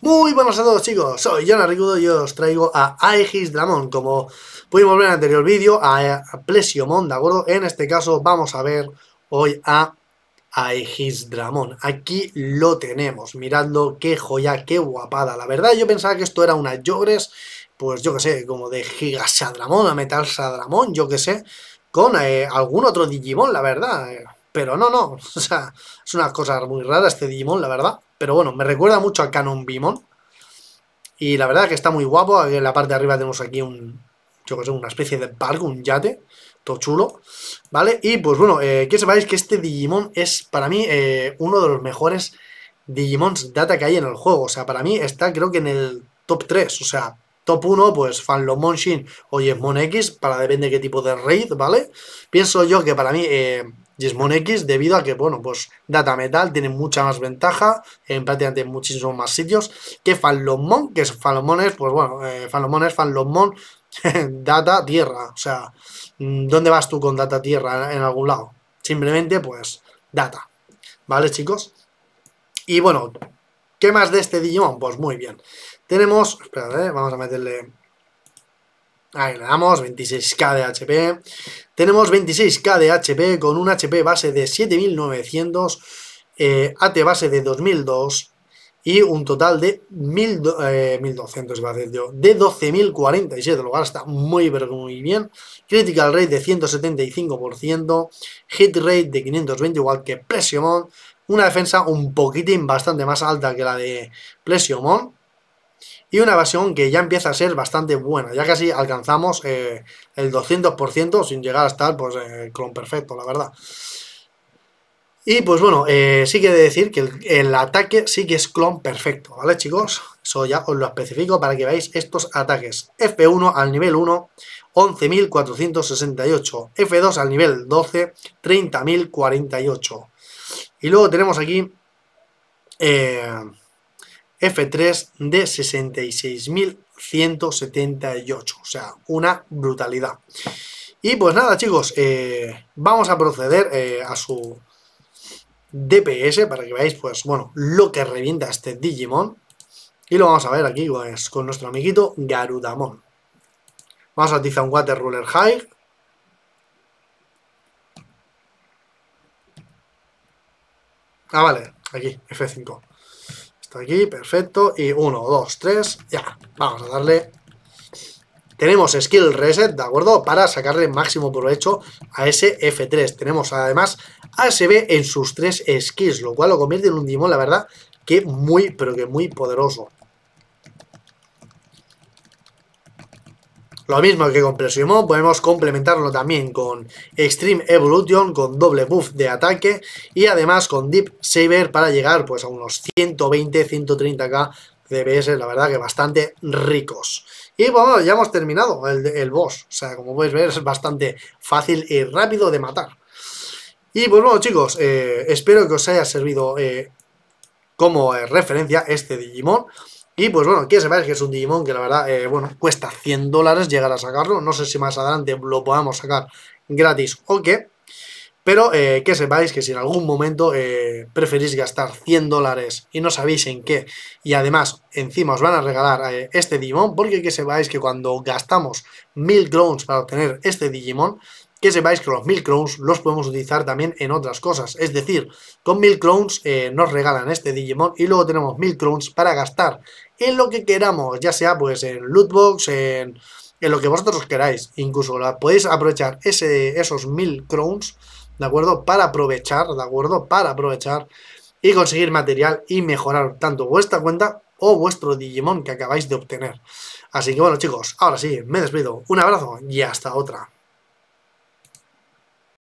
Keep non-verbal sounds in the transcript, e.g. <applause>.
Muy buenas a todos chicos, soy Jon Arigudo y os traigo a Aegis Dramon Como pudimos ver en el anterior vídeo, a Plesiomon, ¿de acuerdo? En este caso vamos a ver hoy a Aegis Dramon Aquí lo tenemos, miradlo, qué joya, qué guapada La verdad yo pensaba que esto era una Yogres, pues yo que sé, como de Giga Dramon a Metal Sadramon, yo que sé Con eh, algún otro Digimon, la verdad pero no, no, <laughs> o sea, es una cosa muy rara este Digimon, la verdad. Pero bueno, me recuerda mucho a Canon Bimon. Y la verdad que está muy guapo. en la parte de arriba tenemos aquí un, yo que sé, una especie de barco, un yate. Todo chulo, ¿vale? Y pues bueno, eh, que sepáis que este Digimon es para mí eh, uno de los mejores Digimons data que hay en el juego. O sea, para mí está creo que en el top 3. O sea, top 1, pues Fanlomon Shin o Yesmon X, para depende de qué tipo de raid, ¿vale? Pienso yo que para mí... Eh, Gizmon X debido a que, bueno, pues Data Metal tiene mucha más ventaja en prácticamente muchísimos más sitios que Falomón, que es Falomones, pues bueno, Falomones, eh, Falomón, es <laughs> Data Tierra, o sea, mm, ¿dónde vas tú con Data Tierra en algún lado? Simplemente, pues, Data, ¿vale, chicos? Y bueno, ¿qué más de este Digimon? Pues muy bien. Tenemos, espérate, eh, vamos a meterle Ahí damos, 26k de HP. Tenemos 26k de HP con un HP base de 7900, eh, AT base de 2002 y un total de 1200, eh, de 12.047, lo cual está muy, muy bien. Critical rate de 175%, hit rate de 520, igual que Plesiomon. Una defensa un poquitín bastante más alta que la de Plesiomon y una evasión que ya empieza a ser bastante buena, ya casi alcanzamos eh, el 200% sin llegar a estar pues, eh, clon perfecto, la verdad. Y pues bueno, eh, sí que de decir que el, ataque sí que es clon perfecto, ¿vale chicos? Eso ya os lo especifico para que veáis estos ataques. F1 al nivel 1, 11.468. F2 al nivel 12, 30.048. Y luego tenemos aquí... Eh, F3 de 66.178, o sea, una brutalidad. Y pues nada chicos, eh, vamos a proceder eh, a su DPS para que veáis pues bueno lo que revienta este Digimon. Y lo vamos a ver aquí pues, con nuestro amiguito Garudamon. Vamos a utilizar Water Ruler High. Ah, vale, aquí, F5 aquí, perfecto. Y 1, 2, 3, ya. Vamos a darle... Tenemos skill reset, ¿de acuerdo? Para sacarle máximo provecho a ese F3. Tenemos además ASB en sus tres skills, lo cual lo convierte en un Dimon, la verdad, que muy, pero que muy poderoso. Lo mismo que con podemos complementarlo también con Extreme Evolution, con doble buff de ataque y además con Deep Saber para llegar pues a unos 120-130k DPS, la verdad que bastante ricos. Y bueno, ya hemos terminado el, boss. O sea, como podéis ver, es bastante fácil y rápido de matar. Y pues bueno, chicos, eh, espero que os haya servido eh, como eh, referencia este Digimon. Y pues bueno, que sepáis que es un Digimon que la verdad, eh, bueno, cuesta 100 dólares llegar a sacarlo. No sé si más adelante lo podamos sacar gratis o qué. Pero eh, que sepáis que si en algún momento eh, preferís gastar 100 dólares y no sabéis en qué, y además encima os van a regalar este Digimon, porque que sepáis que cuando gastamos 1000 clones para obtener este Digimon, que sepáis que los 1000 crowns los podemos utilizar también en otras cosas. Es decir, con 1000 crowns eh, nos regalan este Digimon y luego tenemos 1000 crowns para gastar en lo que queramos, ya sea pues en lootbox, en, en lo que vosotros queráis. Incluso la, podéis aprovechar ese, esos 1000 crowns, ¿de acuerdo? Para aprovechar, ¿de acuerdo? Para aprovechar y conseguir material y mejorar tanto vuestra cuenta o vuestro Digimon que acabáis de obtener. Así que bueno chicos, ahora sí, me despido, un abrazo y hasta otra.